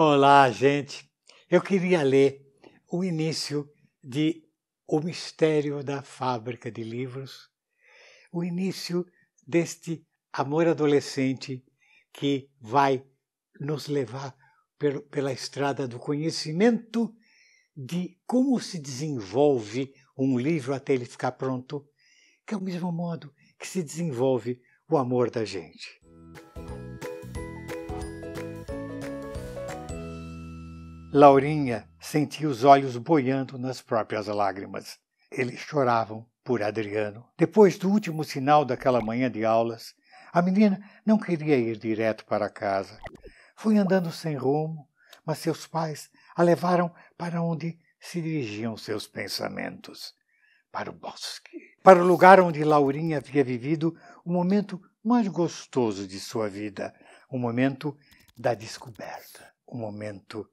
Olá, gente. Eu queria ler o início de O Mistério da Fábrica de Livros, o início deste amor adolescente que vai nos levar pela estrada do conhecimento de como se desenvolve um livro até ele ficar pronto, que é o mesmo modo que se desenvolve o amor da gente. Laurinha sentia os olhos boiando nas próprias lágrimas. Eles choravam por Adriano. Depois do último sinal daquela manhã de aulas, a menina não queria ir direto para casa. Foi andando sem rumo, mas seus pais a levaram para onde se dirigiam seus pensamentos para o bosque, para o lugar onde Laurinha havia vivido o momento mais gostoso de sua vida, o momento da descoberta, o momento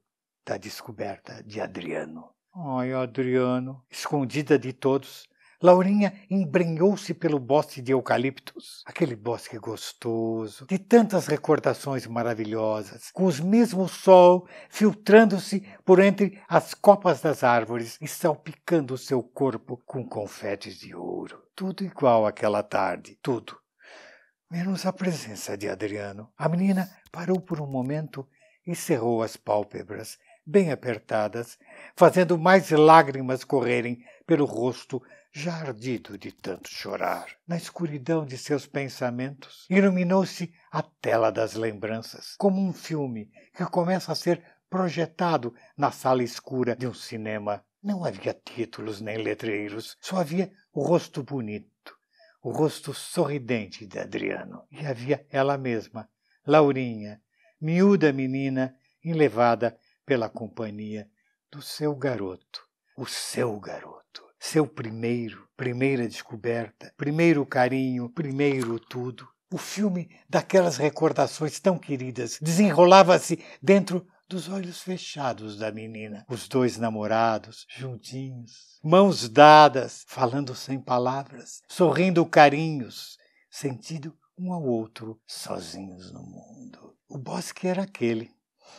da descoberta de Adriano. Ai, Adriano, escondida de todos, Laurinha embrenhou-se pelo bosque de eucaliptos, aquele bosque gostoso, de tantas recordações maravilhosas, com os mesmo sol filtrando-se por entre as copas das árvores e salpicando o seu corpo com confetes de ouro. Tudo igual àquela tarde, tudo. Menos a presença de Adriano. A menina parou por um momento e cerrou as pálpebras bem apertadas, fazendo mais lágrimas correrem pelo rosto já ardido de tanto chorar. Na escuridão de seus pensamentos, iluminou-se a tela das lembranças, como um filme que começa a ser projetado na sala escura de um cinema. Não havia títulos nem letreiros, só havia o rosto bonito, o rosto sorridente de Adriano. E havia ela mesma, Laurinha, miúda menina, enlevada pela companhia do seu garoto, o seu garoto, seu primeiro, primeira descoberta, primeiro carinho, primeiro tudo. O filme daquelas recordações tão queridas desenrolava-se dentro dos olhos fechados da menina. Os dois namorados, juntinhos, mãos dadas, falando sem palavras, sorrindo carinhos, sentido um ao outro, sozinhos no mundo. O bosque era aquele,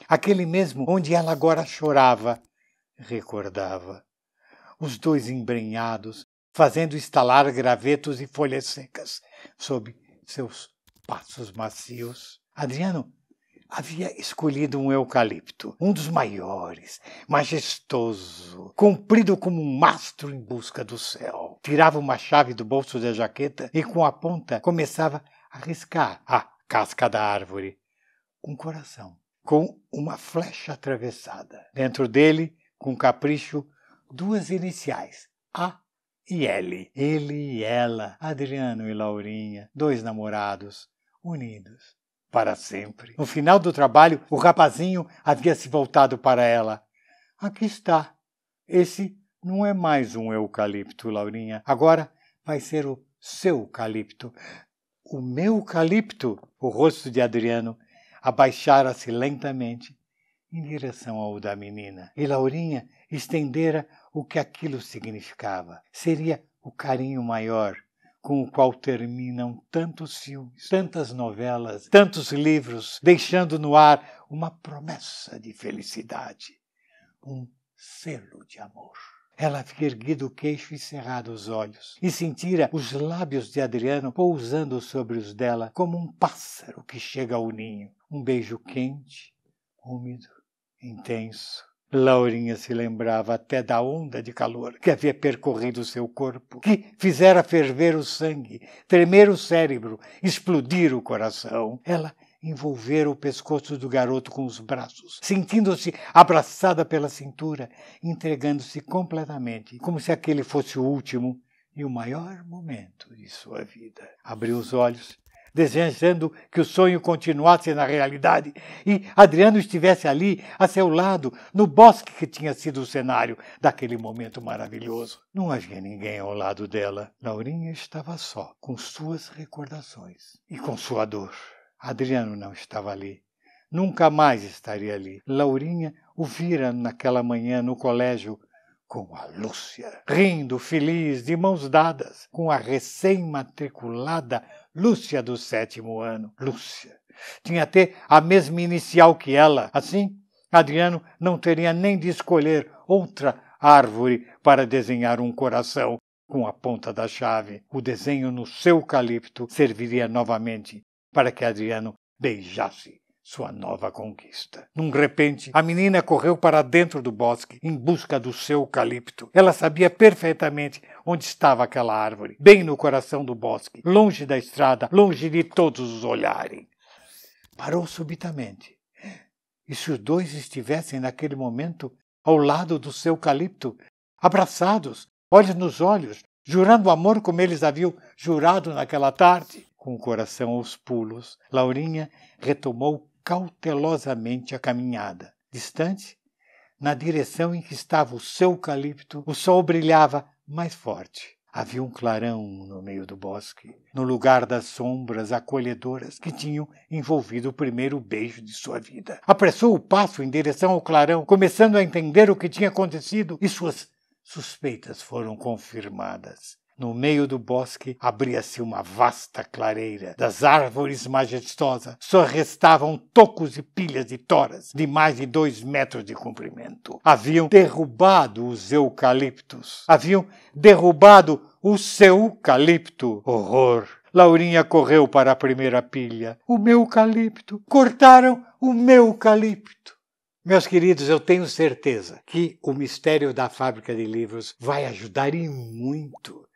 aquele mesmo onde ela agora chorava, recordava. Os dois embrenhados, fazendo estalar gravetos e folhas secas sob seus passos macios. Adriano havia escolhido um eucalipto, um dos maiores, majestoso, comprido como um mastro em busca do céu. Tirava uma chave do bolso da jaqueta e com a ponta começava a riscar a casca da árvore. Um coração com uma flecha atravessada. Dentro dele, com capricho, duas iniciais, A e L. Ele e ela, Adriano e Laurinha, dois namorados, unidos para sempre. No final do trabalho, o rapazinho havia se voltado para ela. Aqui está. Esse não é mais um eucalipto, Laurinha. Agora vai ser o seu eucalipto. O meu eucalipto. O rosto de Adriano abaixara-se lentamente em direção ao da menina, e Laurinha estendera o que aquilo significava. Seria o carinho maior com o qual terminam tantos filmes, tantas novelas, tantos livros, deixando no ar uma promessa de felicidade, um selo de amor. Ela havia erguido o queixo e cerrado os olhos, e sentira os lábios de Adriano pousando sobre os dela como um pássaro que chega ao ninho. Um beijo quente, úmido, intenso. Laurinha se lembrava até da onda de calor que havia percorrido seu corpo, que fizera ferver o sangue, tremer o cérebro, explodir o coração. Ela envolver o pescoço do garoto com os braços, sentindo-se abraçada pela cintura, entregando-se completamente, como se aquele fosse o último e o maior momento de sua vida. Abriu os olhos, desejando que o sonho continuasse na realidade e Adriano estivesse ali, a seu lado, no bosque que tinha sido o cenário daquele momento maravilhoso. Não havia ninguém ao lado dela. Laurinha estava só, com suas recordações e com sua dor. Adriano não estava ali. Nunca mais estaria ali. Laurinha o vira naquela manhã no colégio com a Lúcia, rindo feliz, de mãos dadas, com a recém-matriculada Lúcia do sétimo ano. Lúcia. Tinha até a mesma inicial que ela. Assim, Adriano não teria nem de escolher outra árvore para desenhar um coração com a ponta da chave. O desenho no seu eucalipto serviria novamente para que Adriano beijasse sua nova conquista. Num repente, a menina correu para dentro do bosque em busca do seu eucalipto. Ela sabia perfeitamente onde estava aquela árvore, bem no coração do bosque, longe da estrada, longe de todos os olhares. Parou subitamente. E se os dois estivessem naquele momento ao lado do seu eucalipto, abraçados, olhos nos olhos, jurando amor como eles haviam jurado naquela tarde? com o coração aos pulos, Laurinha retomou cautelosamente a caminhada. Distante, na direção em que estava o seu eucalipto, o sol brilhava mais forte. Havia um clarão no meio do bosque, no lugar das sombras acolhedoras que tinham envolvido o primeiro beijo de sua vida. Apressou o passo em direção ao clarão, começando a entender o que tinha acontecido, e suas suspeitas foram confirmadas. No meio do bosque abria-se uma vasta clareira. Das árvores majestosas só restavam tocos e pilhas de toras de mais de dois metros de comprimento. Haviam derrubado os eucaliptos. Haviam derrubado o eucalipto. Horror! Laurinha correu para a primeira pilha. O meu eucalipto! Cortaram o meu eucalipto! Meus queridos, eu tenho certeza que o mistério da fábrica de livros vai ajudar e muito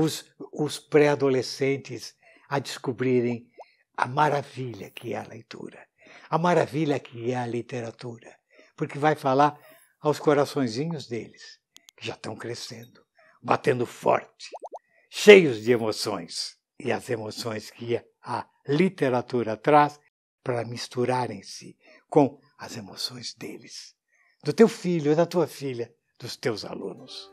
os, os pré-adolescentes a descobrirem a maravilha que é a leitura, a maravilha que é a literatura, porque vai falar aos coraçõezinhos deles, que já estão crescendo, batendo forte, cheios de emoções, e as emoções que a literatura traz para misturarem-se com as emoções deles, do teu filho, da tua filha, dos teus alunos.